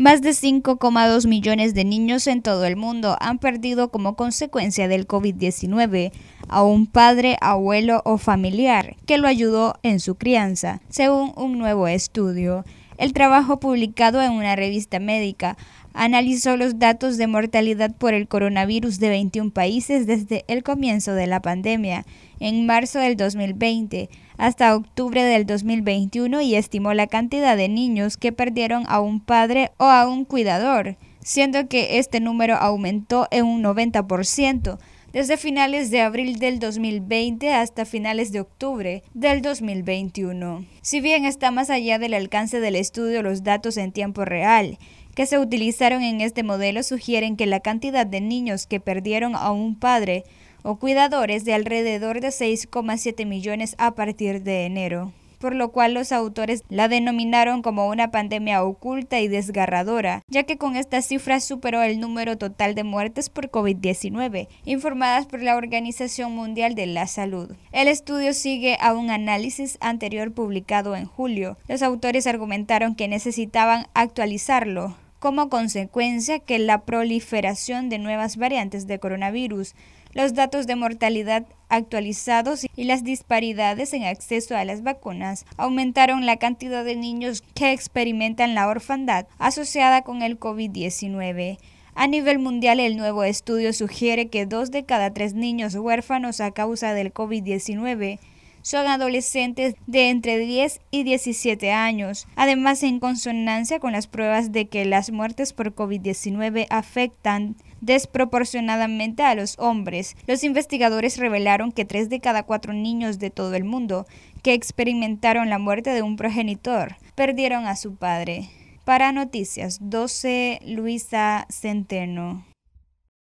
Más de 5,2 millones de niños en todo el mundo han perdido como consecuencia del COVID-19 a un padre, abuelo o familiar que lo ayudó en su crianza, según un nuevo estudio el trabajo publicado en una revista médica analizó los datos de mortalidad por el coronavirus de 21 países desde el comienzo de la pandemia, en marzo del 2020 hasta octubre del 2021 y estimó la cantidad de niños que perdieron a un padre o a un cuidador, siendo que este número aumentó en un 90% desde finales de abril del 2020 hasta finales de octubre del 2021. Si bien está más allá del alcance del estudio los datos en tiempo real, que se utilizaron en este modelo sugieren que la cantidad de niños que perdieron a un padre o cuidadores de alrededor de 6,7 millones a partir de enero por lo cual los autores la denominaron como una pandemia oculta y desgarradora, ya que con estas cifras superó el número total de muertes por COVID-19, informadas por la Organización Mundial de la Salud. El estudio sigue a un análisis anterior publicado en julio. Los autores argumentaron que necesitaban actualizarlo como consecuencia que la proliferación de nuevas variantes de coronavirus, los datos de mortalidad actualizados y las disparidades en acceso a las vacunas aumentaron la cantidad de niños que experimentan la orfandad asociada con el COVID-19. A nivel mundial, el nuevo estudio sugiere que dos de cada tres niños huérfanos a causa del COVID-19 son adolescentes de entre 10 y 17 años. Además, en consonancia con las pruebas de que las muertes por COVID-19 afectan desproporcionadamente a los hombres. Los investigadores revelaron que tres de cada cuatro niños de todo el mundo que experimentaron la muerte de un progenitor perdieron a su padre. Para Noticias 12, Luisa Centeno.